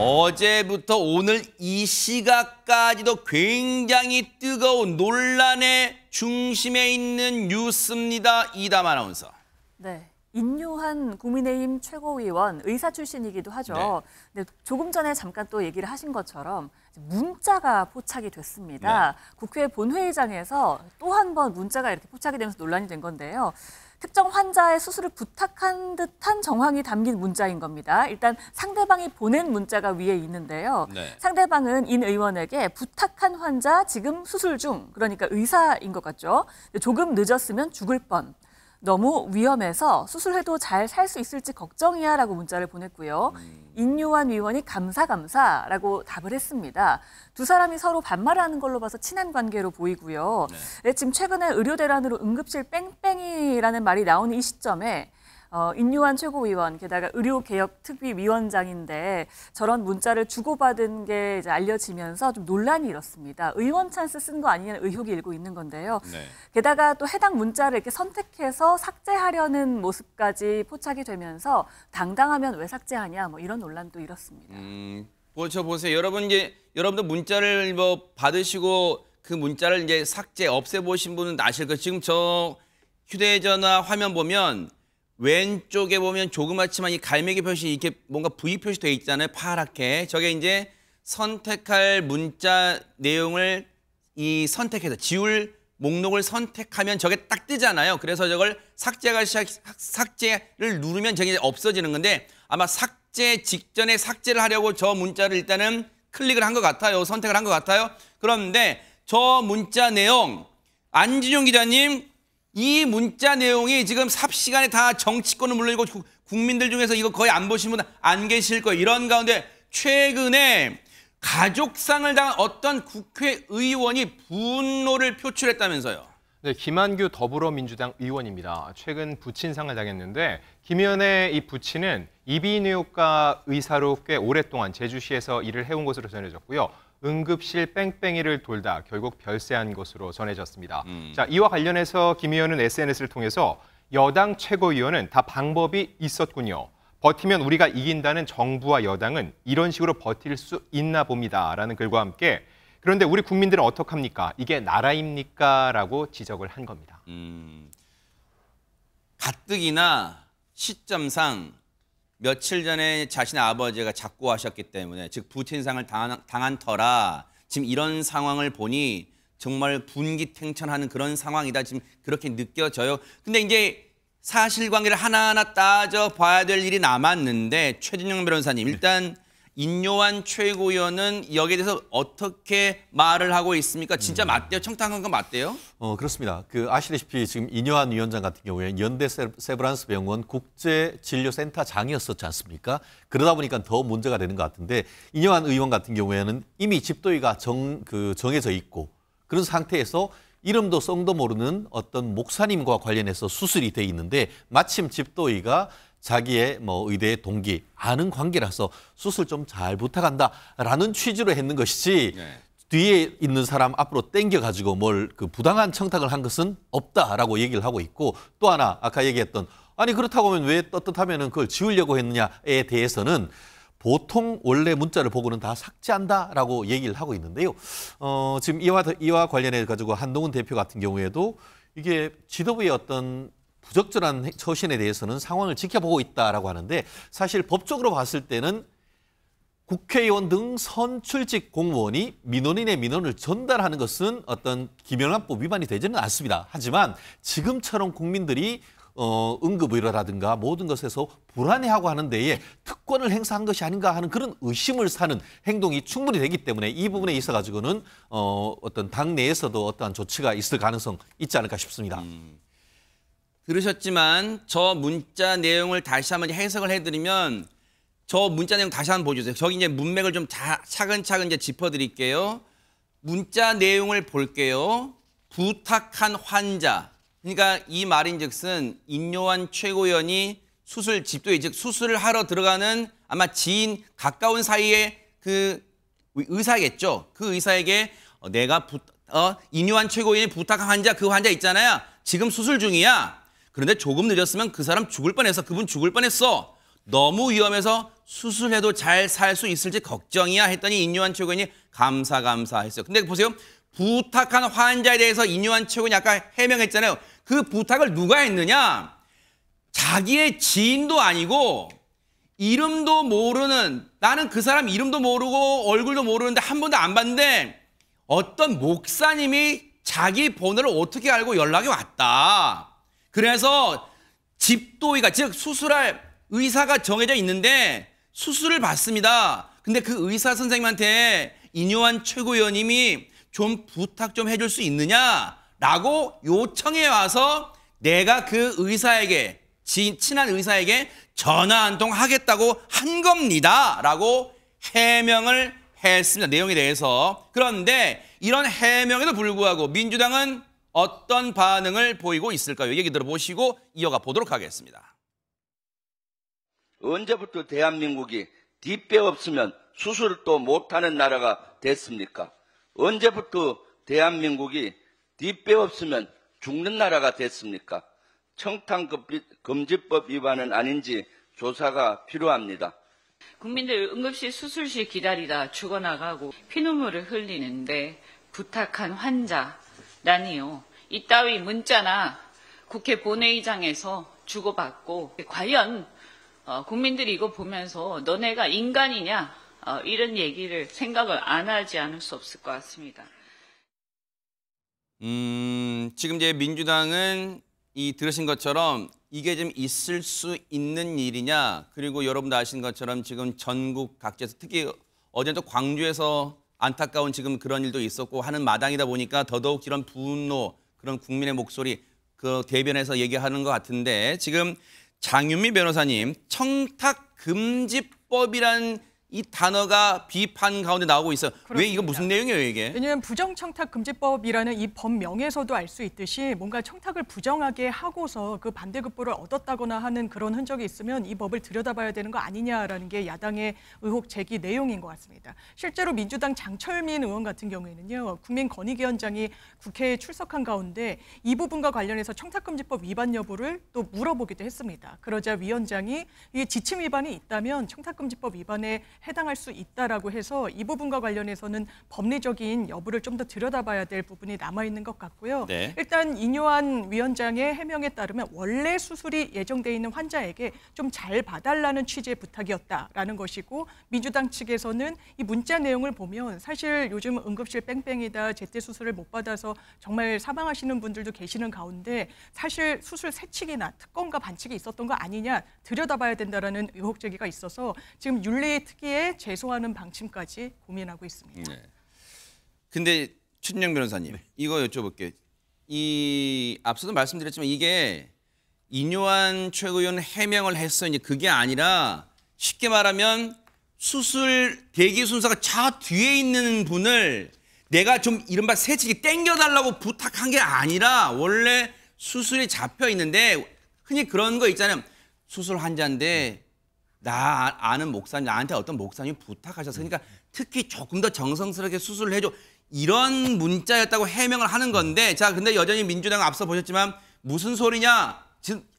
어제부터 오늘 이 시각까지도 굉장히 뜨거운 논란의 중심에 있는 뉴스입니다. 이담 아나운서. 네. 인요한 국민의힘 최고위원 의사 출신이기도 하죠. 네. 조금 전에 잠깐 또 얘기를 하신 것처럼 문자가 포착이 됐습니다. 네. 국회 본회의장에서 또 한 번 문자가 이렇게 포착이 되면서 논란이 된 건데요. 특정 환자의 수술을 부탁한 듯한 정황이 담긴 문자인 겁니다. 일단 상대방이 보낸 문자가 위에 있는데요. 네. 상대방은 인 의원에게 부탁한 환자 지금 수술 중 그러니까 의사인 것 같죠. 조금 늦었으면 죽을 뻔. 너무 위험해서 수술해도 잘 살 수 있을지 걱정이야 라고 문자를 보냈고요. 음. 인류한 위원이 감사 감사라고 답을 했습니다. 두 사람이 서로 반말하는 걸로 봐서 친한 관계로 보이고요. 네. 네 지금 최근에 의료대란으로 응급실 뺑뺑이라는 말이 나오는 이 시점에 어, 인류한 최고위원 게다가 의료개혁특위위원장인데 저런 문자를 주고받은 게 이제 알려지면서 좀 논란이 일었습니다. 의원 찬스 쓴 거 아니냐는 의혹이 일고 있는 건데요. 네. 게다가 또 해당 문자를 이렇게 선택해서 삭제하려는 모습까지 포착이 되면서 당당하면 왜 삭제하냐 뭐 이런 논란도 일었습니다. 음, 보죠 보세요. 여러분 이제 여러분도 문자를 뭐 받으시고 그 문자를 이제 삭제 없애 보신 분은 아실 거예요. 지금 저 휴대전화 화면 보면 왼쪽에 보면 조그맣지만 이 갈매기 표시 이렇게 뭔가 V 표시 되어 있잖아요. 파랗게. 저게 이제 선택할 문자 내용을 이 선택해서 지울 목록을 선택하면 저게 딱 뜨잖아요. 그래서 저걸 삭제가 시작, 삭제를 누르면 저게 없어지는 건데 아마 삭제 직전에 삭제를 하려고 저 문자를 일단은 클릭을 한 것 같아요. 선택을 한 것 같아요. 그런데 저 문자 내용 안진용 기자님 이 문자 내용이 지금 삽시간에 다정치권을물리고 국민들 중에서 이거 거의 안 보신 분 안 계실 거예요. 이런 가운데 최근에 가족상을 당한 어떤 국회의원이 분노를 표출했다면서요. 네, 김한규 더불어민주당 의원입니다. 최근 부친상을 당했는데 김 의원의 이 부친은 이비인후과 의사로 꽤 오랫동안 제주시에서 일을 해온 것으로 전해졌고요. 응급실 뺑뺑이를 돌다 결국 별세한 것으로 전해졌습니다. 음. 자, 이와 관련해서 김 의원은 SNS를 통해서 여당 최고위원은 다 방법이 있었군요. 버티면 우리가 이긴다는 정부와 여당은 이런 식으로 버틸 수 있나 봅니다라는 글과 함께 그런데 우리 국민들은 어떡합니까? 이게 나라입니까?라고 지적을 한 겁니다. 음, 가뜩이나 시점상 며칠 전에 자신의 아버지가 작고하셨기 때문에 즉 부친상을 당한, 당한 터라 지금 이런 상황을 보니 정말 분기탱천하는 그런 상황이다 지금 그렇게 느껴져요. 근데 이제 사실관계를 하나하나 따져 봐야 될 일이 남았는데 최진영 변호사님 일단 인요한 최고위원은 여기에 대해서 어떻게 말을 하고 있습니까? 진짜 음. 맞대요? 청탁한 건 맞대요? 어 그렇습니다. 그 아시다시피 지금 인요한 위원장 같은 경우에 연대 세브란스 병원 국제진료센터장이었었지 않습니까? 그러다 보니까 더 문제가 되는 것 같은데 인요한 의원 같은 경우에는 이미 집도위가정 그 정해져 있고 그런 상태에서 이름도 성도 모르는 어떤 목사님과 관련해서 수술이 돼 있는데 마침 집도위가 자기의 뭐 의대의 동기 아는 관계라서 수술 좀 잘 부탁한다라는 취지로 했는 것이지 네. 뒤에 있는 사람 앞으로 땡겨 가지고 뭘 그 부당한 청탁을 한 것은 없다라고 얘기를 하고 있고 또 하나 아까 얘기했던 아니 그렇다고 하면 왜떳떳하면 그걸 지우려고 했느냐에 대해서는 보통 원래 문자를 보고는 다 삭제한다라고 얘기를 하고 있는데요. 어, 지금 이와 이와 관련해 가지고 한동훈 대표 같은 경우에도 이게 지도부의 어떤 부적절한 처신에 대해서는 상황을 지켜보고 있다라고 하는데 사실 법적으로 봤을 때는 국회의원 등 선출직 공무원이 민원인의 민원을 전달하는 것은 어떤 김영란법 위반이 되지는 않습니다. 하지만 지금처럼 국민들이 어, 응급의료라든가 모든 것에서 불안해하고 하는 데에 특권을 행사한 것이 아닌가 하는 그런 의심을 사는 행동이 충분히 되기 때문에 이 부분에 있어 가지고는 어, 어떤 당내에서도 어떠한 조치가 있을 가능성 있지 않을까 싶습니다. 음. 들으셨지만 저 문자 내용을 다시 한번 해석을 해드리면 저 문자 내용 다시 한번 보여주세요. 저기 이제 문맥을 좀 자, 차근차근 이제 짚어드릴게요. 문자 내용을 볼게요. 부탁한 환자. 그러니까 이 말인즉슨 인요한 최고위원이 수술 집도에 즉 수술을 하러 들어가는 아마 지인 가까운 사이에 그 의사겠죠. 그 의사에게 어, 내가 부, 어, 인요한 최고위원이 부탁한 환자 그 환자 있잖아요. 지금 수술 중이야. 그런데 조금 늦었으면 그 사람 죽을 뻔했어. 그분 죽을 뻔했어. 너무 위험해서 수술해도 잘 살 수 있을지 걱정이야 했더니 인유한 최고인이 감사 감사 했어요. 근데 보세요. 부탁한 환자에 대해서 인유한 최고인이 아까 해명했잖아요. 그 부탁을 누가 했느냐? 자기의 지인도 아니고 이름도 모르는 나는 그 사람 이름도 모르고 얼굴도 모르는데 한 번도 안 봤는데 어떤 목사님이 자기 번호를 어떻게 알고 연락이 왔다. 그래서 집도의가 즉 수술할 의사가 정해져 있는데 수술을 받습니다. 근데 그 의사 선생님한테 인요한 최고위원님이 좀 부탁 좀 해줄 수 있느냐라고 요청해 와서 내가 그 의사에게 진, 친한 의사에게 전화 한 통 하겠다고 한 겁니다라고 해명을 했습니다. 내용에 대해서. 그런데 이런 해명에도 불구하고 민주당은 어떤 반응을 보이고 있을까요? 얘기 들어보시고 이어가 보도록 하겠습니다. 언제부터 대한민국이 뒷배 없으면 수술도 못하는 나라가 됐습니까? 언제부터 대한민국이 뒷배 없으면 죽는 나라가 됐습니까? 청탄금지법 위반은 아닌지 조사가 필요합니다. 국민들 응급실 수술실 기다리다 죽어나가고 피눈물을 흘리는데 부탁한 환자라니요. 이따위 문자나 국회 본회의장에서 주고받고 과연 어, 국민들이 이거 보면서 너네가 인간이냐 어, 이런 얘기를 생각을 안 하지 않을 수 없을 것 같습니다. 음, 지금 이제 민주당은 이 들으신 것처럼 이게 좀 있을 수 있는 일이냐 그리고 여러분도 아시는 것처럼 지금 전국 각지에서 특히 어제 또 광주에서 안타까운 지금 그런 일도 있었고 하는 마당이다 보니까 더더욱 이런 분노 그런 국민의 목소리 그 대변에서 얘기하는 것 같은데 지금 장윤미 변호사님 청탁 금지법이란 이 단어가 비판 가운데 나오고 있어요. 그렇습니다. 왜 이거 무슨 내용이에요 이게? 왜냐하면 부정청탁금지법이라는 이 법명에서도 알 수 있듯이 뭔가 청탁을 부정하게 하고서 그 반대급부를 얻었다거나 하는 그런 흔적이 있으면 이 법을 들여다봐야 되는 거 아니냐라는 게 야당의 의혹 제기 내용인 것 같습니다. 실제로 민주당 장철민 의원 같은 경우에는요. 국민권익위원장이 국회에 출석한 가운데 이 부분과 관련해서 청탁금지법 위반 여부를 또 물어보기도 했습니다. 그러자 위원장이 이 지침 위반이 있다면 청탁금지법 위반에 해당할 수 있다라고 해서 이 부분과 관련해서는 법리적인 여부를 좀 더 들여다봐야 될 부분이 남아 있는 것 같고요. 네. 일단 이뇨한 위원장의 해명에 따르면 원래 수술이 예정돼 있는 환자에게 좀 잘 봐달라는 취지의 부탁이었다라는 것이고 민주당 측에서는 이 문자 내용을 보면 사실 요즘 응급실 뺑뺑이다 제때 수술을 못 받아서 정말 사망하시는 분들도 계시는 가운데 사실 수술 세칙이나 특권과 반칙이 있었던 거 아니냐 들여다봐야 된다라는 의혹 제기가 있어서 지금 윤리 특위 피해 재소하는 방침까지 고민하고 있습니다. 네. 근데 춘영 변호사님 네. 이거 여쭤볼게요. 이 앞서도 말씀드렸지만 이게 이뇨한 최 의원 해명을 해서 이제 그게 아니라 쉽게 말하면 수술 대기 순서가 차 뒤에 있는 분을 내가 좀 이른바 새치기 땡겨달라고 부탁한 게 아니라 원래 수술이 잡혀 있는데 흔히 그런 거 있잖아요. 수술 환자인데 나 아는 목사님 나한테 어떤 목사님 부탁하셨으니까 그러니까 특히 조금 더 정성스럽게 수술을 해줘 이런 문자였다고 해명을 하는 건데 자 근데 여전히 민주당 앞서 보셨지만 무슨 소리냐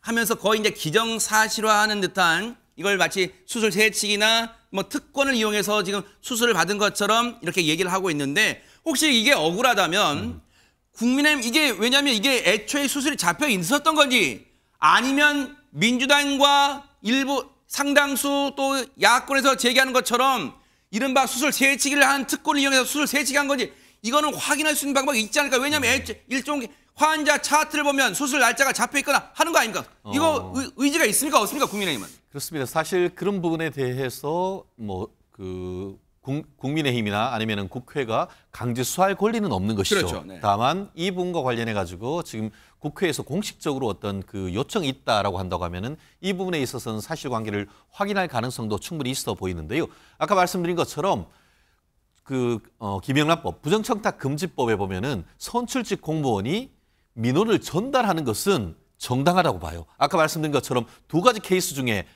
하면서 거의 이제 기정사실화하는 듯한 이걸 마치 수술 세칙이나 뭐 특권을 이용해서 지금 수술을 받은 것처럼 이렇게 얘기를 하고 있는데 혹시 이게 억울하다면 국민의힘 이게 왜냐하면 이게 애초에 수술이 잡혀 있었던 건지 아니면 민주당과 일부 상당수 또 야권에서 제기하는 것처럼 이른바 수술 세치기를 한 특권을 이용해서 수술 세치기 한 건지 이거는 확인할 수 있는 방법이 있지 않을까? 왜냐하면 네. 일종 의 환자 차트를 보면 수술 날짜가 잡혀 있거나 하는 거 아닙니까? 어. 이거 어. 의지가 있습니까? 없습니까? 국민의힘은? 그렇습니다. 사실 그런 부분에 대해서 뭐그 국민의힘이나 아니면 국회가 강제 수사할 권리는 없는 것이죠. 그렇죠. 네. 다만 이 부분과 관련해 가지고 지금 국회에서 공식적으로 어떤 그 요청이 있다라고 한다고 하면은 이 부분에 있어서는 사실관계를 확인할 가능성도 충분히 있어 보이는데요. 아까 말씀드린 것처럼 그 어, 김영란법 부정청탁 금지법에 보면은 선출직 공무원이 민원을 전달하는 것은 정당하다고 봐요. 아까 말씀드린 것처럼 두 가지 케이스 중에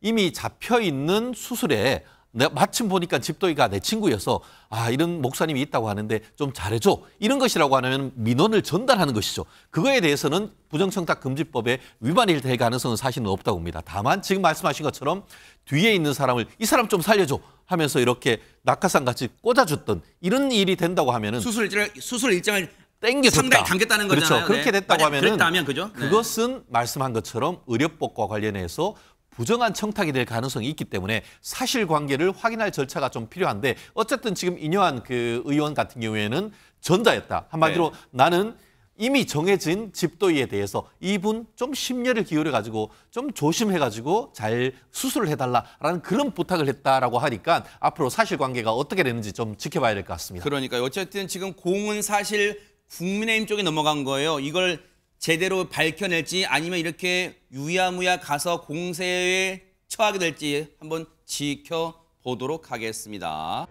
이미 잡혀 있는 수술에 내가 마침 보니까 집도이가 내 친구여서 아 이런 목사님이 있다고 하는데 좀 잘해줘 이런 것이라고 하면 민원을 전달하는 것이죠. 그거에 대해서는 부정청탁 금지법에 위반일 될 가능성은 사실은 없다고 봅니다. 다만 지금 말씀하신 것처럼 뒤에 있는 사람을 이 사람 좀 살려줘 하면서 이렇게 낙하산 같이 꽂아줬던 이런 일이 된다고 하면은 수술 일정 수술 일정을 땡겨줬다. 상당히 당겼다는 그렇죠. 거잖아요. 그렇죠. 그렇게 네. 됐다고 네. 하면은 그랬다면, 그죠? 네. 그것은 말씀한 것처럼 의료법과 관련해서 부정한 청탁이 될 가능성이 있기 때문에 사실관계를 확인할 절차가 좀 필요한데 어쨌든 지금 인요한 그 의원 같은 경우에는 전자였다. 한마디로 네. 나는 이미 정해진 집도위에 대해서 이분 좀 심려를 기울여 가지고 좀 조심해 가지고 잘 수술을 해달라라는 그런 부탁을 했다라고 하니까 앞으로 사실관계가 어떻게 되는지 좀 지켜봐야 될 것 같습니다. 그러니까 어쨌든 지금 공은 사실 국민의힘 쪽에 넘어간 거예요. 이걸 제대로 밝혀낼지 아니면 이렇게 유야무야 가서 공세에 처하게 될지 한번 지켜보도록 하겠습니다.